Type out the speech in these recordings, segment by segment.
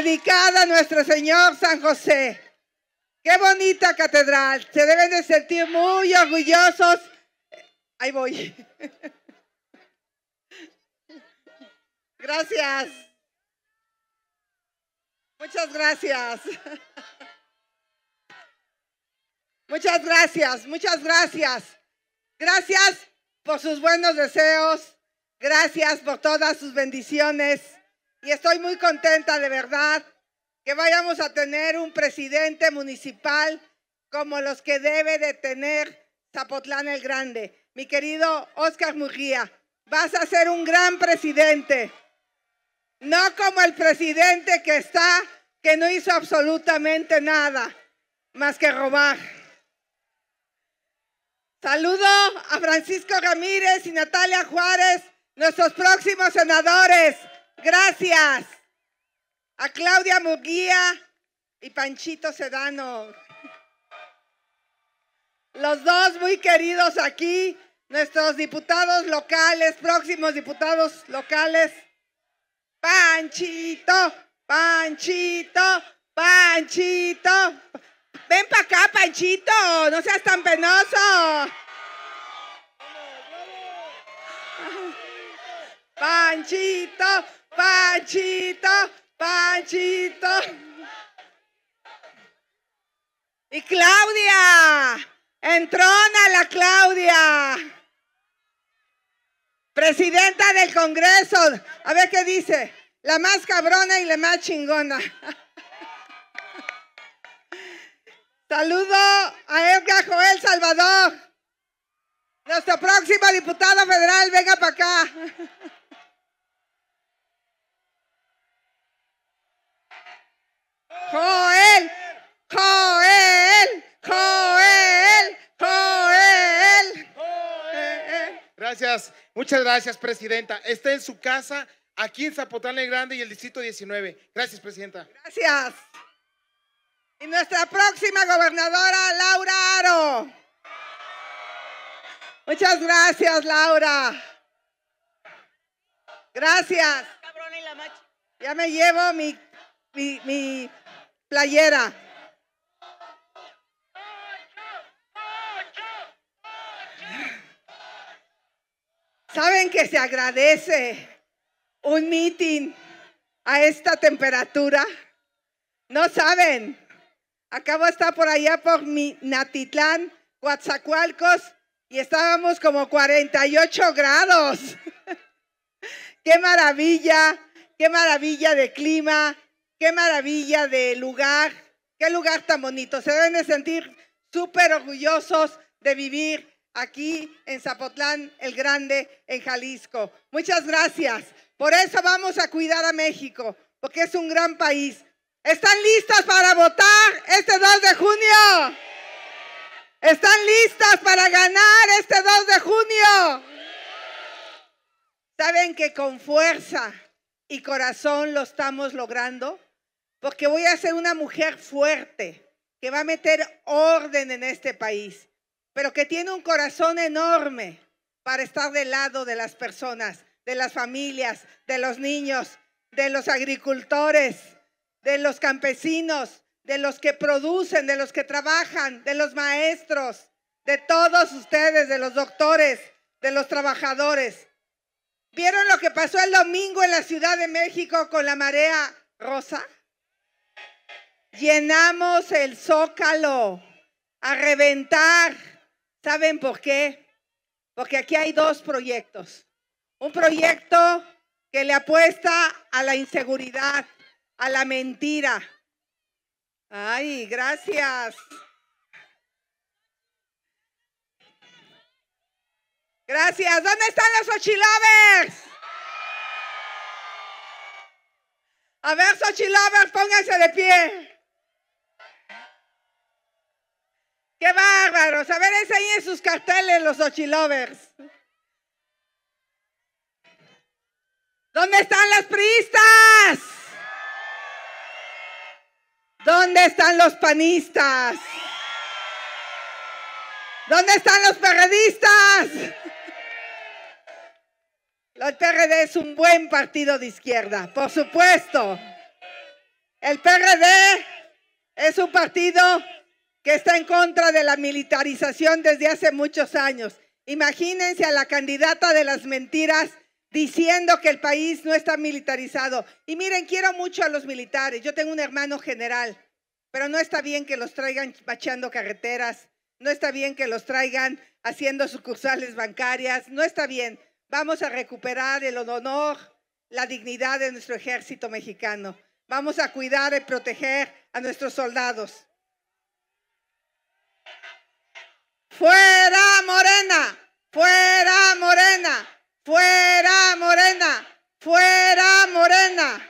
dedicada a nuestro Señor San José. Qué bonita catedral. Se deben de sentir muy orgullosos. Ahí voy. Gracias. Muchas gracias. Muchas gracias, muchas gracias. Gracias por sus buenos deseos. Gracias por todas sus bendiciones. Y estoy muy contenta de verdad que vayamos a tener un presidente municipal como los que debe de tener Zapotlán el Grande. Mi querido Oscar Murguía, vas a ser un gran presidente. No como el presidente que está, que no hizo absolutamente nada más que robar. Saludo a Francisco Ramírez y Natalia Juárez, nuestros próximos senadores. Gracias a Claudia Muguía y Panchito Sedano. Los dos muy queridos aquí, nuestros diputados locales, próximos diputados locales. Panchito, Panchito, Panchito. Ven para acá, Panchito, no seas tan penoso. Panchito, Panchito, Panchito, Y Claudia, entrona la Claudia, presidenta del Congreso. A ver qué dice, la más cabrona y la más chingona. Saludo a Edgar Joel Salvador, nuestro próximo diputado federal, venga para acá. muchas gracias, Presidenta. Está en su casa, aquí en Zapotlán Grande y el Distrito 19. Gracias, Presidenta. Gracias. Y nuestra próxima gobernadora, Laura Aro. Muchas gracias, Laura. Gracias. Ya me llevo mi, mi playera. Saben que se agradece un meeting a esta temperatura. No saben. Acabo de estar por allá por natitlán, Coatzacoalcos, y estábamos como 48 grados. qué maravilla, qué maravilla de clima, qué maravilla de lugar, qué lugar tan bonito. Se deben sentir súper orgullosos de vivir aquí en Zapotlán el Grande, en Jalisco. Muchas gracias. Por eso vamos a cuidar a México, porque es un gran país. ¿Están listas para votar este 2 de junio? ¿Están listas para ganar este 2 de junio? ¿Saben que con fuerza y corazón lo estamos logrando? Porque voy a ser una mujer fuerte que va a meter orden en este país pero que tiene un corazón enorme para estar del lado de las personas, de las familias, de los niños, de los agricultores, de los campesinos, de los que producen, de los que trabajan, de los maestros, de todos ustedes, de los doctores, de los trabajadores. ¿Vieron lo que pasó el domingo en la Ciudad de México con la marea rosa? Llenamos el zócalo a reventar ¿Saben por qué? Porque aquí hay dos proyectos. Un proyecto que le apuesta a la inseguridad, a la mentira. Ay, gracias. Gracias. ¿Dónde están los Ochilabers? A ver, Xochilovers, pónganse de pie. ¡Qué bárbaros! A ver, es ahí en sus carteles los Ochilovers. ¿Dónde están las priistas? ¿Dónde están los panistas? ¿Dónde están los perredistas? El PRD es un buen partido de izquierda, por supuesto. El PRD es un partido que está en contra de la militarización desde hace muchos años. Imagínense a la candidata de las mentiras diciendo que el país no está militarizado. Y miren, quiero mucho a los militares. Yo tengo un hermano general, pero no está bien que los traigan bacheando carreteras, no está bien que los traigan haciendo sucursales bancarias, no está bien. Vamos a recuperar el honor, la dignidad de nuestro ejército mexicano. Vamos a cuidar y proteger a nuestros soldados. Fuera morena, fuera morena, fuera morena, fuera morena,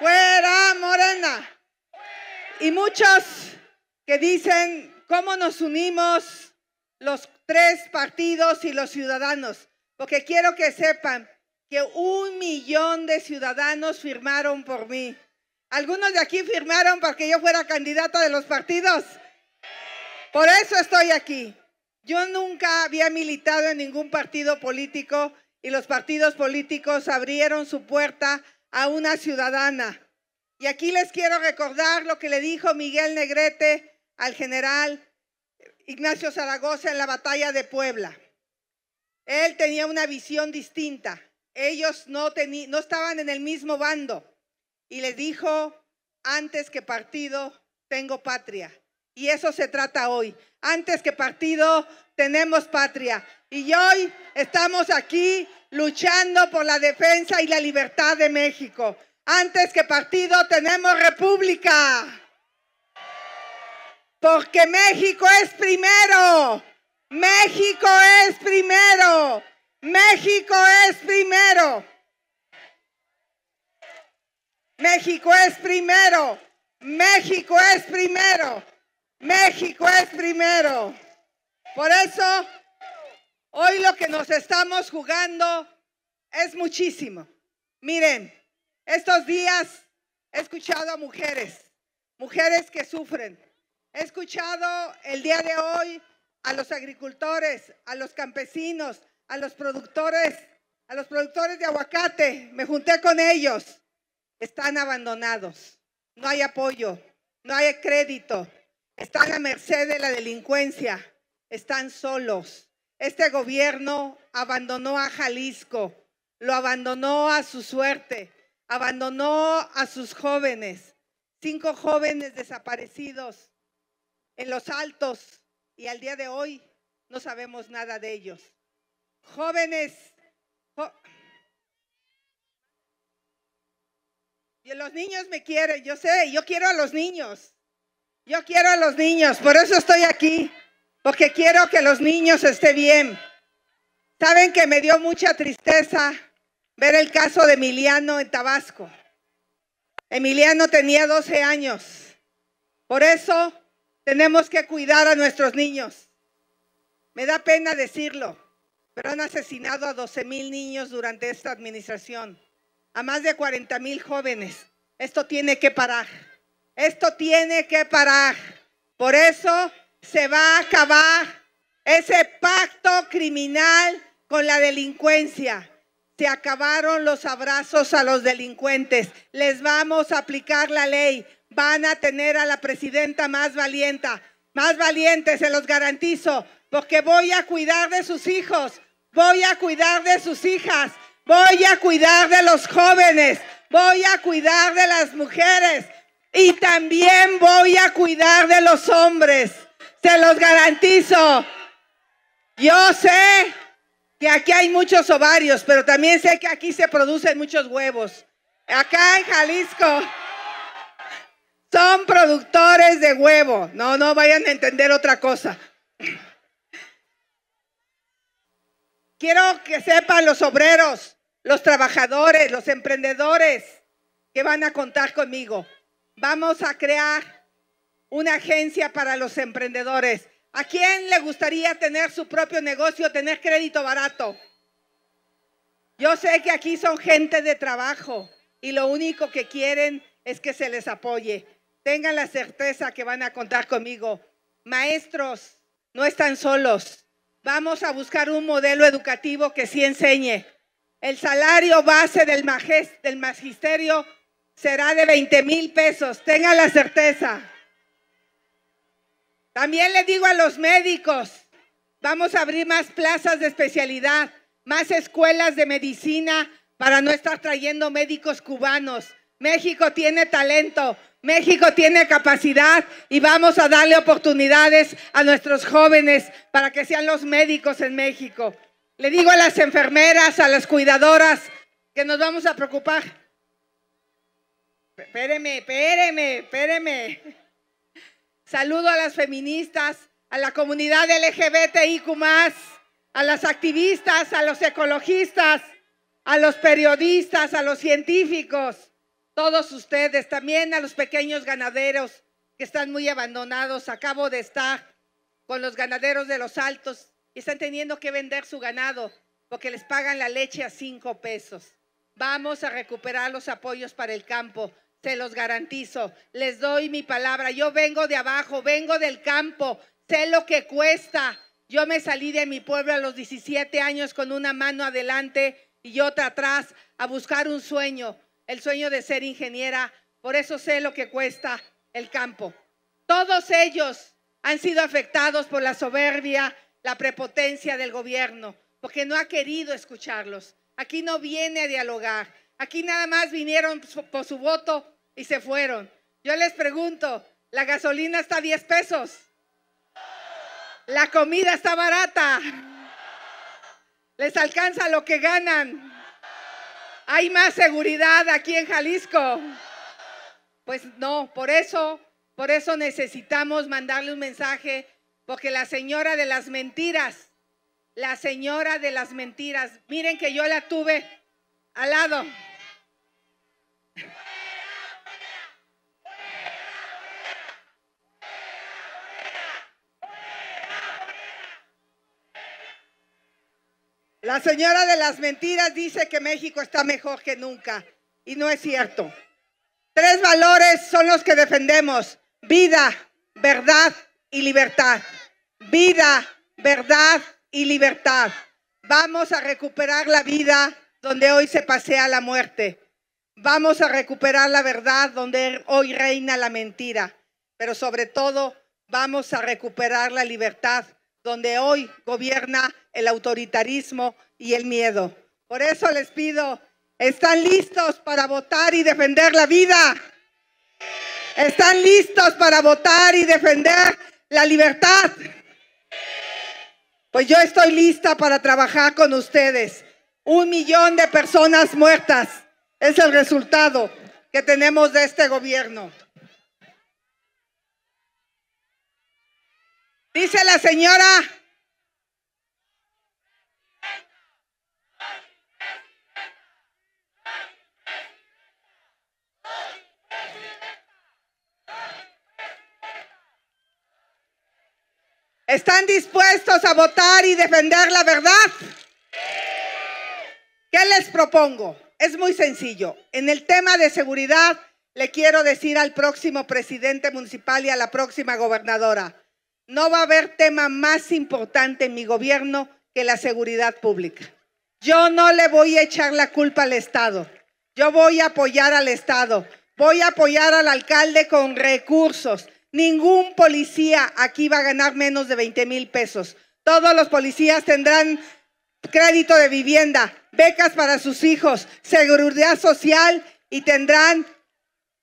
fuera morena. Y muchos que dicen cómo nos unimos los tres partidos y los ciudadanos, porque quiero que sepan que un millón de ciudadanos firmaron por mí. Algunos de aquí firmaron para que yo fuera candidata de los partidos. Por eso estoy aquí. Yo nunca había militado en ningún partido político y los partidos políticos abrieron su puerta a una ciudadana. Y aquí les quiero recordar lo que le dijo Miguel Negrete al general Ignacio Zaragoza en la batalla de Puebla. Él tenía una visión distinta. Ellos no, estaban en el mismo bando. Y le dijo, antes que partido, tengo patria. Y eso se trata hoy. Antes que partido, tenemos patria. Y hoy estamos aquí luchando por la defensa y la libertad de México. Antes que partido, tenemos república. Porque México es primero. México es primero. México es primero. México es primero. México es primero. México es primero. Por eso, hoy lo que nos estamos jugando es muchísimo. Miren, estos días he escuchado a mujeres, mujeres que sufren. He escuchado el día de hoy a los agricultores, a los campesinos, a los productores, a los productores de aguacate. Me junté con ellos. Están abandonados. No hay apoyo, no hay crédito, están a merced de la delincuencia, están solos. Este gobierno abandonó a Jalisco, lo abandonó a su suerte, abandonó a sus jóvenes, cinco jóvenes desaparecidos en los altos y al día de hoy no sabemos nada de ellos. Jóvenes, y los niños me quieren, yo sé, yo quiero a los niños, yo quiero a los niños, por eso estoy aquí, porque quiero que los niños estén bien. Saben que me dio mucha tristeza ver el caso de Emiliano en Tabasco. Emiliano tenía 12 años. Por eso tenemos que cuidar a nuestros niños. Me da pena decirlo, pero han asesinado a 12 mil niños durante esta administración, a más de 40 mil jóvenes. Esto tiene que parar. Esto tiene que parar. Por eso se va a acabar ese pacto criminal con la delincuencia. Se acabaron los abrazos a los delincuentes. Les vamos a aplicar la ley. Van a tener a la presidenta más valiente. Más valiente, se los garantizo, porque voy a cuidar de sus hijos, voy a cuidar de sus hijas, voy a cuidar de los jóvenes, voy a cuidar de las mujeres, y también voy a cuidar de los hombres. Se los garantizo. Yo sé que aquí hay muchos ovarios, pero también sé que aquí se producen muchos huevos. Acá en Jalisco son productores de huevo. No, no vayan a entender otra cosa. Quiero que sepan los obreros, los trabajadores, los emprendedores que van a contar conmigo vamos a crear una agencia para los emprendedores. ¿A quién le gustaría tener su propio negocio, tener crédito barato? Yo sé que aquí son gente de trabajo y lo único que quieren es que se les apoye. Tengan la certeza que van a contar conmigo. Maestros, no están solos. Vamos a buscar un modelo educativo que sí enseñe. El salario base del, magisterio será de 20 mil pesos, tenga la certeza. También le digo a los médicos, vamos a abrir más plazas de especialidad, más escuelas de medicina para no estar trayendo médicos cubanos. México tiene talento, México tiene capacidad y vamos a darle oportunidades a nuestros jóvenes para que sean los médicos en México. Le digo a las enfermeras, a las cuidadoras, que nos vamos a preocupar Espéreme, espéreme, espéreme. Saludo a las feministas, a la comunidad LGBTIQ, a las activistas, a los ecologistas, a los periodistas, a los científicos, todos ustedes, también a los pequeños ganaderos que están muy abandonados. Acabo de estar con los ganaderos de los altos y están teniendo que vender su ganado porque les pagan la leche a cinco pesos. Vamos a recuperar los apoyos para el campo se los garantizo, les doy mi palabra. Yo vengo de abajo, vengo del campo, sé lo que cuesta. Yo me salí de mi pueblo a los 17 años con una mano adelante y otra atrás a buscar un sueño, el sueño de ser ingeniera. Por eso sé lo que cuesta el campo. Todos ellos han sido afectados por la soberbia, la prepotencia del gobierno, porque no ha querido escucharlos. Aquí no viene a dialogar. Aquí nada más vinieron por su voto y se fueron. Yo les pregunto, ¿la gasolina está a 10 pesos? ¿La comida está barata? ¿Les alcanza lo que ganan? ¿Hay más seguridad aquí en Jalisco? Pues no, por eso, por eso necesitamos mandarle un mensaje, porque la señora de las mentiras, la señora de las mentiras, miren que yo la tuve al lado. La señora de las mentiras dice que México está mejor que nunca y no es cierto. Tres valores son los que defendemos. Vida, verdad y libertad. Vida, verdad y libertad. Vamos a recuperar la vida donde hoy se pasea la muerte. Vamos a recuperar la verdad donde hoy reina la mentira. Pero sobre todo vamos a recuperar la libertad donde hoy gobierna el autoritarismo y el miedo. Por eso les pido, ¿están listos para votar y defender la vida? ¿Están listos para votar y defender la libertad? Pues yo estoy lista para trabajar con ustedes. Un millón de personas muertas es el resultado que tenemos de este gobierno. Dice la señora ¿Están dispuestos a votar y defender la verdad? ¿Qué les propongo? Es muy sencillo. En el tema de seguridad, le quiero decir al próximo presidente municipal y a la próxima gobernadora, no va a haber tema más importante en mi gobierno que la seguridad pública. Yo no le voy a echar la culpa al Estado. Yo voy a apoyar al Estado. Voy a apoyar al alcalde con recursos. Ningún policía aquí va a ganar menos de 20 mil pesos. Todos los policías tendrán crédito de vivienda, becas para sus hijos, seguridad social y tendrán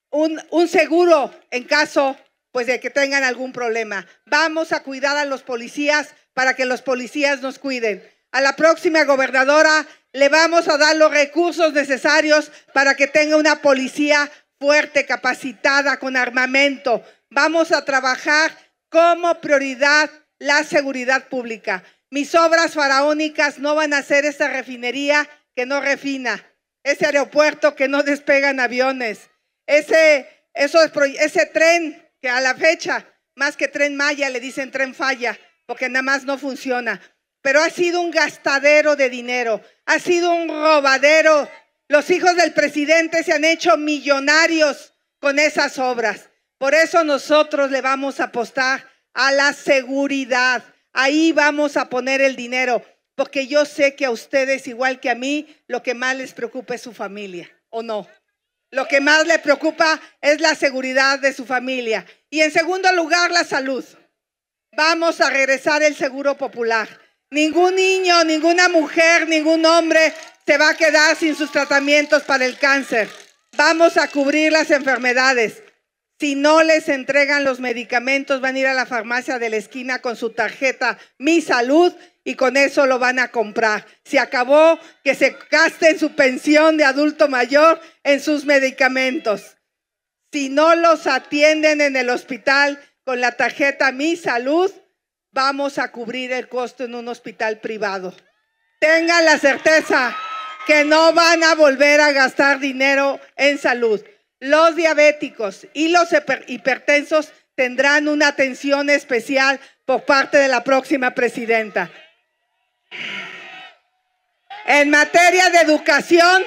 un, seguro en caso pues de que tengan algún problema. Vamos a cuidar a los policías para que los policías nos cuiden. A la próxima gobernadora le vamos a dar los recursos necesarios para que tenga una policía fuerte, capacitada, con armamento, vamos a trabajar como prioridad la seguridad pública. Mis obras faraónicas no van a ser esa refinería que no refina, ese aeropuerto que no despegan aviones, ese, ese tren que a la fecha, más que tren Maya, le dicen tren falla, porque nada más no funciona. Pero ha sido un gastadero de dinero, ha sido un robadero. Los hijos del presidente se han hecho millonarios con esas obras. Por eso nosotros le vamos a apostar a la seguridad. Ahí vamos a poner el dinero, porque yo sé que a ustedes, igual que a mí, lo que más les preocupa es su familia, ¿o no? Lo que más les preocupa es la seguridad de su familia. Y en segundo lugar, la salud. Vamos a regresar el seguro popular. Ningún niño, ninguna mujer, ningún hombre se va a quedar sin sus tratamientos para el cáncer. Vamos a cubrir las enfermedades. Si no les entregan los medicamentos, van a ir a la farmacia de la esquina con su tarjeta Mi Salud y con eso lo van a comprar. Se acabó que se gasten su pensión de adulto mayor en sus medicamentos. Si no los atienden en el hospital con la tarjeta Mi Salud, vamos a cubrir el costo en un hospital privado. Tengan la certeza que no van a volver a gastar dinero en salud los diabéticos y los hipertensos tendrán una atención especial por parte de la próxima presidenta. En materia de educación,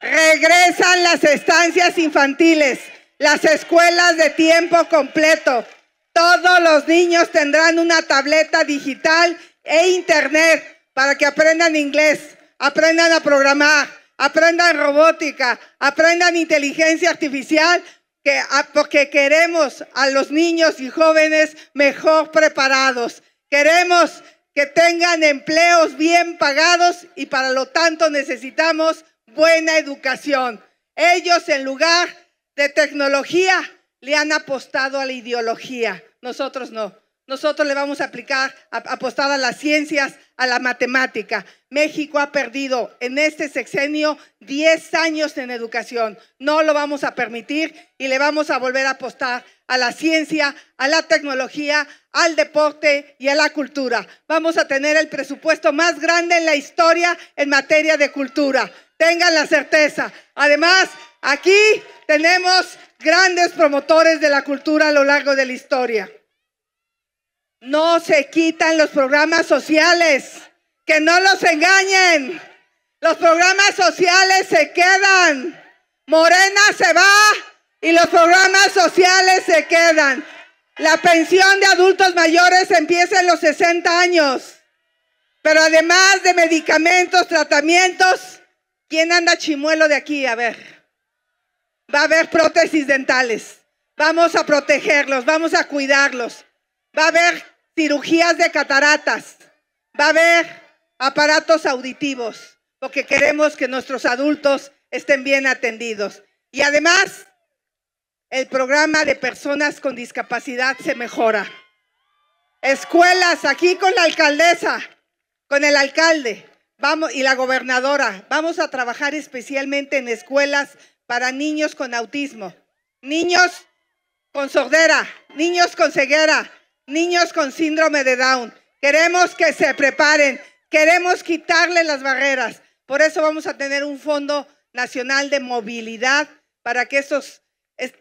regresan las estancias infantiles, las escuelas de tiempo completo. Todos los niños tendrán una tableta digital e internet para que aprendan inglés, aprendan a programar, aprendan robótica, aprendan inteligencia artificial, ah, porque queremos a los niños y jóvenes mejor preparados. Queremos que tengan empleos bien pagados y para lo tanto necesitamos buena educación. Ellos en lugar de tecnología le han apostado a la ideología, nosotros no. Nosotros le vamos a aplicar, apostar a las ciencias, a la matemática. México ha perdido en este sexenio 10 años en educación. No lo vamos a permitir y le vamos a volver a apostar a la ciencia, a la tecnología, al deporte y a la cultura. Vamos a tener el presupuesto más grande en la historia en materia de cultura. Tengan la certeza. Además, aquí tenemos grandes promotores de la cultura a lo largo de la historia. No se quitan los programas sociales. Que no los engañen. Los programas sociales se quedan. Morena se va y los programas sociales se quedan. La pensión de adultos mayores empieza en los 60 años. Pero además de medicamentos, tratamientos, ¿quién anda chimuelo de aquí? A ver. Va a haber prótesis dentales. Vamos a protegerlos, vamos a cuidarlos. Va a haber cirugías de cataratas, va a haber aparatos auditivos, porque queremos que nuestros adultos estén bien atendidos. Y además, el programa de personas con discapacidad se mejora. Escuelas aquí con la alcaldesa, con el alcalde vamos, y la gobernadora. Vamos a trabajar especialmente en escuelas para niños con autismo, niños con sordera, niños con ceguera, niños con síndrome de Down. Queremos que se preparen, queremos quitarle las barreras. Por eso vamos a tener un Fondo Nacional de Movilidad para que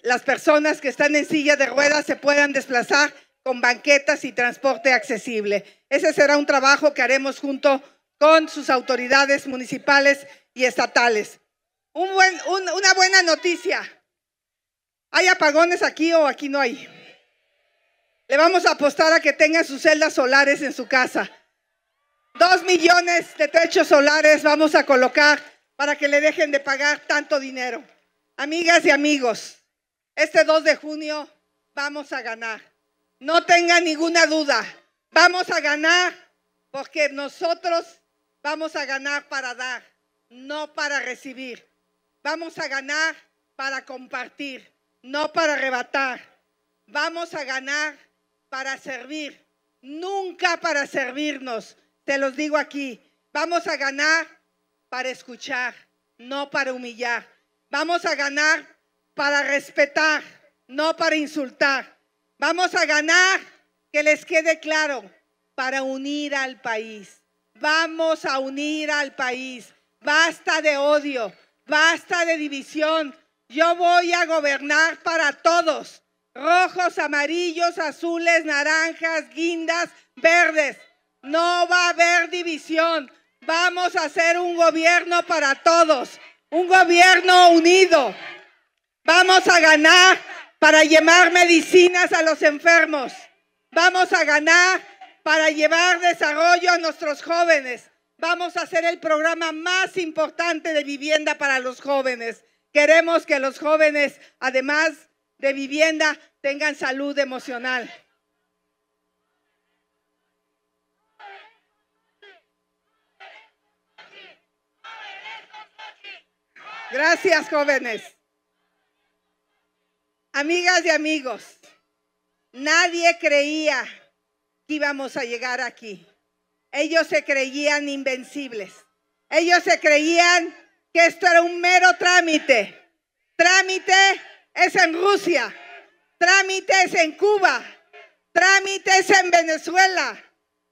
las personas que están en silla de ruedas se puedan desplazar con banquetas y transporte accesible. Ese será un trabajo que haremos junto con sus autoridades municipales y estatales. una buena noticia. ¿Hay apagones aquí o aquí no hay? Le vamos a apostar a que tenga sus celdas solares en su casa. Dos millones de techos solares vamos a colocar para que le dejen de pagar tanto dinero. Amigas y amigos, este 2 de junio vamos a ganar. No tenga ninguna duda, vamos a ganar porque nosotros vamos a ganar para dar, no para recibir. Vamos a ganar para compartir, no para arrebatar. Vamos a ganar para servir, nunca para servirnos. Te los digo aquí, vamos a ganar para escuchar, no para humillar. Vamos a ganar para respetar, no para insultar. Vamos a ganar, que les quede claro, para unir al país. Vamos a unir al país. Basta de odio, basta de división. Yo voy a gobernar para todos, rojos, amarillos, azules, naranjas, guindas, verdes. No va a haber división. Vamos a hacer un gobierno para todos, un gobierno unido. Vamos a ganar para llevar medicinas a los enfermos. Vamos a ganar para llevar desarrollo a nuestros jóvenes. Vamos a hacer el programa más importante de vivienda para los jóvenes. Queremos que los jóvenes, además de vivienda tengan salud emocional. Gracias, jóvenes. Amigas y amigos, nadie creía que íbamos a llegar aquí. Ellos se creían invencibles. Ellos se creían que esto era un mero trámite. Trámite es en Rusia, trámites en Cuba, trámites en Venezuela,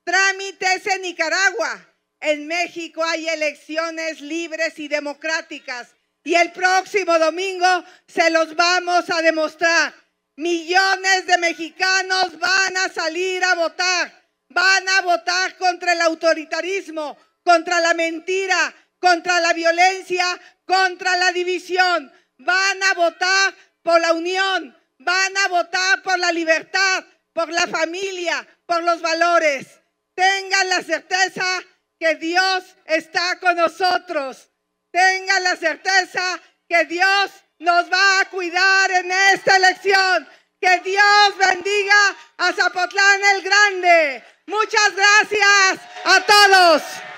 trámites en Nicaragua. En México hay elecciones libres y democráticas y el próximo domingo se los vamos a demostrar. Millones de mexicanos van a salir a votar, van a votar contra el autoritarismo, contra la mentira, contra la violencia, contra la división. Van a votar por la unión, van a votar por la libertad, por la familia, por los valores. Tengan la certeza que Dios está con nosotros. Tengan la certeza que Dios nos va a cuidar en esta elección. Que Dios bendiga a Zapotlán el Grande. Muchas gracias a todos.